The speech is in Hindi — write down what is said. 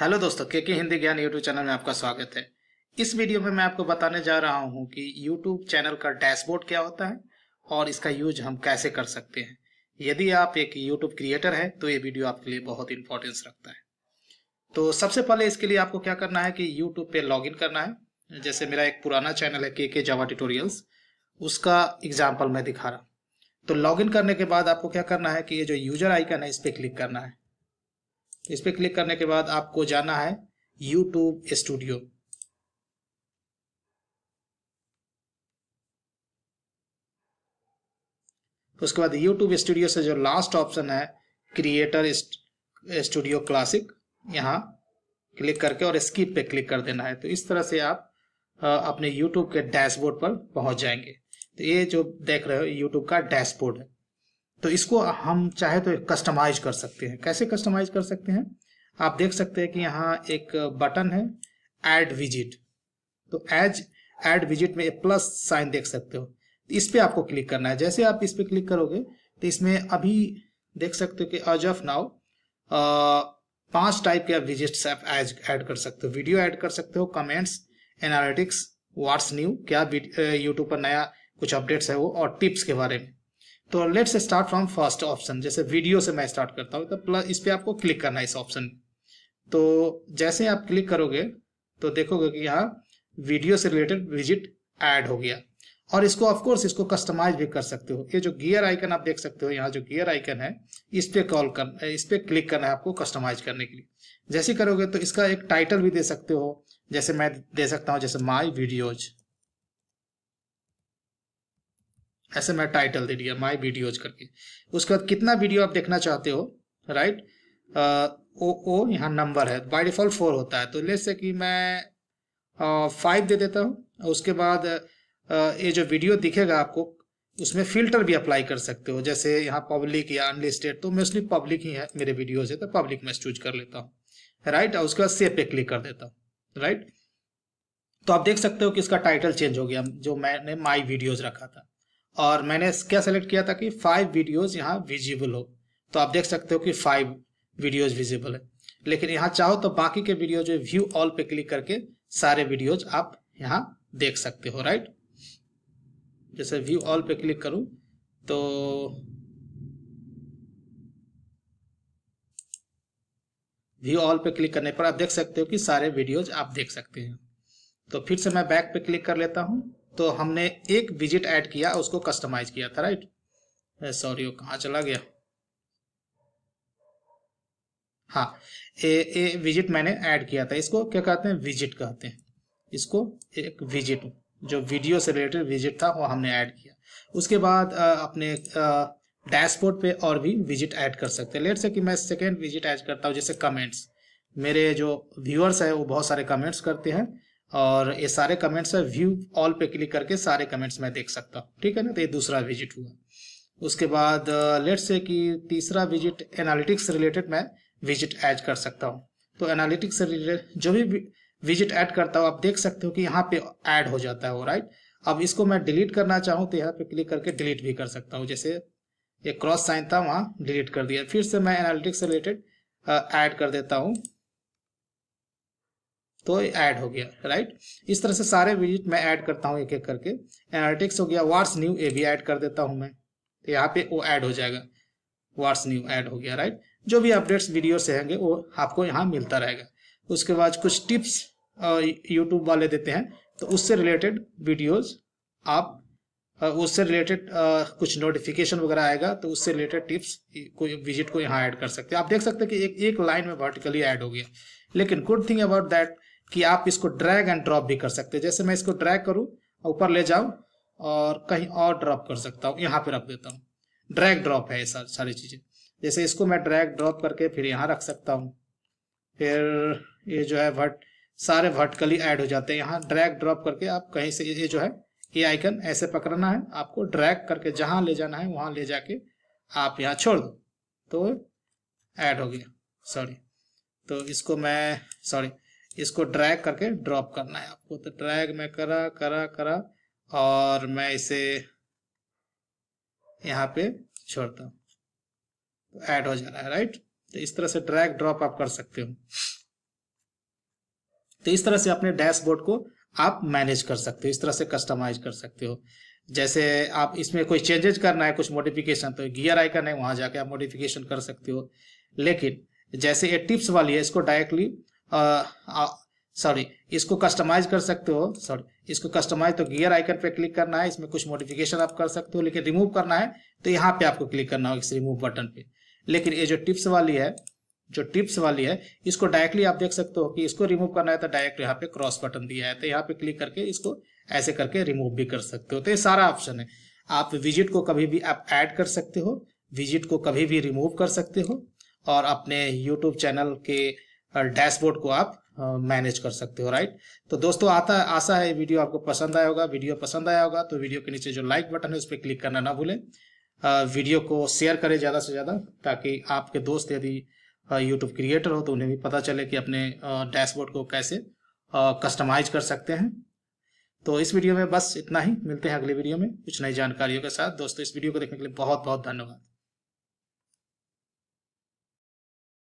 हेलो दोस्तों के के हिंदी ज्ञान यूट्यूब चैनल में आपका स्वागत है इस वीडियो में मैं आपको बताने जा रहा हूं कि यूट्यूब चैनल का डैशबोर्ड क्या होता है और इसका यूज हम कैसे कर सकते हैं यदि आप एक यूट्यूब क्रिएटर है तो ये वीडियो आपके लिए बहुत इंपॉर्टेंस रखता है तो सबसे पहले इसके लिए आपको क्या करना है कि यूट्यूब पे लॉग करना है जैसे मेरा एक पुराना चैनल है के के जावा ट्यूटोरियल्स उसका एग्जाम्पल मैं दिखा रहा हूँ तो लॉग करने के बाद आपको क्या करना है कि ये जो यूजर आइकन है इस पर क्लिक करना है इस पर क्लिक करने के बाद आपको जाना है यूट्यूब स्टूडियो उसके बाद यूट्यूब स्टूडियो से जो लास्ट ऑप्शन है क्रिएटर स्टूडियो क्लासिक यहाँ क्लिक करके और स्किप पे क्लिक कर देना है तो इस तरह से आप अपने यूट्यूब के डैशबोर्ड पर पहुंच जाएंगे तो ये जो देख रहे हो यूट्यूब का डैशबोर्ड है तो इसको हम चाहे तो कस्टमाइज कर सकते हैं कैसे कस्टमाइज कर सकते हैं आप देख सकते हैं कि यहाँ एक बटन है एड विजिट तो एज एड विजिट में प्लस साइन देख सकते हो तो इस पर आपको क्लिक करना है जैसे आप इस पर क्लिक करोगे तो इसमें अभी देख सकते हो कि एज ऑफ नाउ पांच टाइप के आप विजिट्स आप एज ऐड कर सकते हो वीडियो ऐड कर सकते हो कमेंट्स एनालिटिक्स व्हाट्स न्यू क्या यूट्यूब पर नया कुछ अपडेट्स है वो और टिप्स के बारे में तो let's start from first option जैसे वीडियो से मैं स्टार्ट करता हूँ तो प्लस इस पर आपको क्लिक करना है इस ऑप्शन तो जैसे आप क्लिक करोगे तो देखोगे कि यहाँ वीडियो से रिलेटेड विजिट ऐड हो गया और इसको ऑफकोर्स इसको कस्टमाइज भी कर सकते हो ये जो गियर आइकन आप देख सकते हो यहाँ जो गियर आइकन है इस पे कॉल कर इस पे क्लिक करना है आपको कस्टमाइज करने के लिए जैसे करोगे तो इसका एक टाइटल भी दे सकते हो जैसे मैं दे सकता हूँ जैसे माई वीडियोज ऐसे मैं टाइटल दे दिया माई वीडियोज करके उसके बाद कितना वीडियो आप देखना चाहते हो राइट ओ ओ यहाँ नंबर है बाय डिफॉल्ट फोर होता है तो ले से कि मैं फाइव दे देता हूँ उसके बाद ये जो वीडियो दिखेगा आपको उसमें फिल्टर भी अप्लाई कर सकते हो जैसे यहाँ पब्लिक या अनलिस्टेड तो उसमें पब्लिक ही है मेरे वीडियोज है तो पब्लिक में चूज कर लेता हूँ राइट और उसके बाद सेव पे क्लिक कर देता हूँ राइट तो आप देख सकते हो कि इसका टाइटल चेंज हो गया जो मैंने माई वीडियोज रखा था और मैंने क्या सेलेक्ट किया था कि फाइव वीडियोज यहाँ विजिबल हो तो आप देख सकते हो कि फाइव वीडियोज विजिबल है लेकिन यहाँ चाहो तो बाकी के वीडियो जो व्यू ऑल पे क्लिक करके सारे वीडियोज आप यहाँ देख सकते हो राइट जैसे व्यू ऑल पे क्लिक करूं तो व्यू ऑल पे क्लिक करने पर आप देख सकते हो कि सारे वीडियोज आप देख सकते हैं तो फिर से मैं बैक पे क्लिक कर लेता हूं तो हमने एक विजिट ऐड किया उसको कस्टमाइज किया था राइट सॉरी वो कहाँ चला गया हाँ ए, ए विजिट मैंने ऐड किया था इसको क्या कहते हैं विजिट कहते हैं इसको एक विजिट जो वीडियो से रिलेटेड विजिट था वो हमने ऐड किया उसके बाद आ, अपने डैशबोर्ड पे और भी विजिट ऐड कर सकते हैं लेट से कि मैं सेकेंड विजिट ऐड करता हूँ जैसे कमेंट्स मेरे जो व्यूअर्स है वो बहुत सारे कमेंट्स करते हैं और ये सारे कमेंट्स है व्यू ऑल पे क्लिक करके सारे कमेंट्स मैं देख सकता हूँ ठीक है ना तो ये दूसरा विजिट हुआ उसके बाद लेट uh, से कि तीसरा विजिट एनालिटिक्स रिलेटेड मैं विजिट ऐड कर सकता हूँ तो एनालिटिक्स से रिलेटेड जो भी विजिट ऐड करता हूँ आप देख सकते हो कि यहाँ पे ऐड हो जाता है वो राइट अब इसको मैं डिलीट करना चाहूँ तो यहाँ पे क्लिक करके डिलीट भी कर सकता हूँ जैसे ये क्रॉस साइन था वहाँ डिलीट कर दिया फिर से मैं एनालिटिक्स से रिलेटेड ऐड कर देता हूँ तो ऐड हो गया राइट इस तरह से सारे विजिट मैं ऐड करता हूँ एक एक करके एनालिटिक्स हो गया वार्स न्यू ए भी ऐड कर देता हूँ मैं तो यहाँ पे वो ऐड हो जाएगा वार्स न्यू ऐड हो गया राइट जो भी अपडेट्स वीडियो से होंगे वो आपको यहाँ मिलता रहेगा उसके बाद कुछ टिप्स यूट्यूब वाले देते हैं तो उससे रिलेटेड वीडियोज आप उससे रिलेटेड कुछ नोटिफिकेशन वगैरह आएगा तो उससे रिलेटेड टिप्स को विजिट को यहाँ ऐड कर सकते हैं आप देख सकते हैं कि एक एक लाइन में वर्टिकली ऐड हो गया लेकिन गुड थिंग अबाउट दैट कि आप इसको ड्रैग एंड ड्रॉप भी कर सकते हैं जैसे मैं इसको ड्रैग करूँ ऊपर ले जाऊं और कहीं और ड्रॉप कर सकता हूँ यहां पे रख देता हूँ ड्रैग ड्रॉप है ये सारी चीज़ें जैसे इसको मैं ड्रैग ड्रॉप करके फिर यहाँ रख सकता हूँ फिर ये जो है वर्ट सारे वर्टिकली ऐड हो जाते हैं यहाँ ड्रैग ड्रॉप करके आप कहीं से ये जो है ये आइकन ऐसे पकड़ना है आपको ड्रैग करके जहां ले जाना है वहां ले जाके आप यहाँ छोड़ दो तो ऐड हो गया सॉरी तो इसको मैं सॉरी इसको ड्रैग करके ड्रॉप करना है आपको तो ड्रैग मैं करा करा करा और मैं इसे यहाँ पे छोड़ता हूँ तो ऐड हो जा रहा है राइट तो इस तरह से ड्रैग ड्रॉप आप कर सकते हो तो इस तरह से अपने डैशबोर्ड को आप मैनेज कर सकते हो इस तरह से कस्टमाइज कर सकते हो जैसे आप इसमें कोई चेंजेस करना है कुछ मॉडिफिकेशन तो गियर आइकन है वहां जाके आप मॉडिफिकेशन कर सकते हो लेकिन जैसे ये टिप्स वाली है इसको डायरेक्टली सॉरी इसको कस्टमाइज कर सकते हो सॉरी इसको कस्टमाइज तो गियर आइकन पे क्लिक करना है इसमें कुछ मॉडिफिकेशन आप कर सकते हो लेकिन रिमूव करना है तो यहाँ पे आपको क्लिक करना होगा इस रिमूव बटन पे लेकिन ये जो टिप्स वाली है जो टिप्स वाली है इसको डायरेक्टली आप देख सकते हो कि इसको रिमूव करना है तो डायरेक्ट यहाँ पे क्रॉस बटन दिया है तो यहाँ पे क्लिक करके इसको ऐसे करके रिमूव भी कर सकते हो तो ये सारा ऑप्शन है आप विजिट को कभी भी आप ऐड कर सकते हो विजिट को कभी भी रिमूव कर सकते हो और अपने यूट्यूब चैनल के डैशबोर्ड को आप मैनेज कर सकते हो राइट तो दोस्तों आता आशा है वीडियो आपको पसंद आया होगा वीडियो पसंद आया होगा तो वीडियो के नीचे जो लाइक बटन है उस पर क्लिक करना ना भूलें वीडियो को शेयर करें ज़्यादा से ज़्यादा ताकि आपके दोस्त यदि यूट्यूब क्रिएटर हो तो उन्हें भी पता चले कि अपने डैशबोर्ड को कैसे कस्टमाइज कर सकते हैं तो इस वीडियो में बस इतना ही मिलते हैं अगले वीडियो में कुछ नई जानकारियों के साथ दोस्तों इस वीडियो को देखने के लिए बहुत बहुत धन्यवाद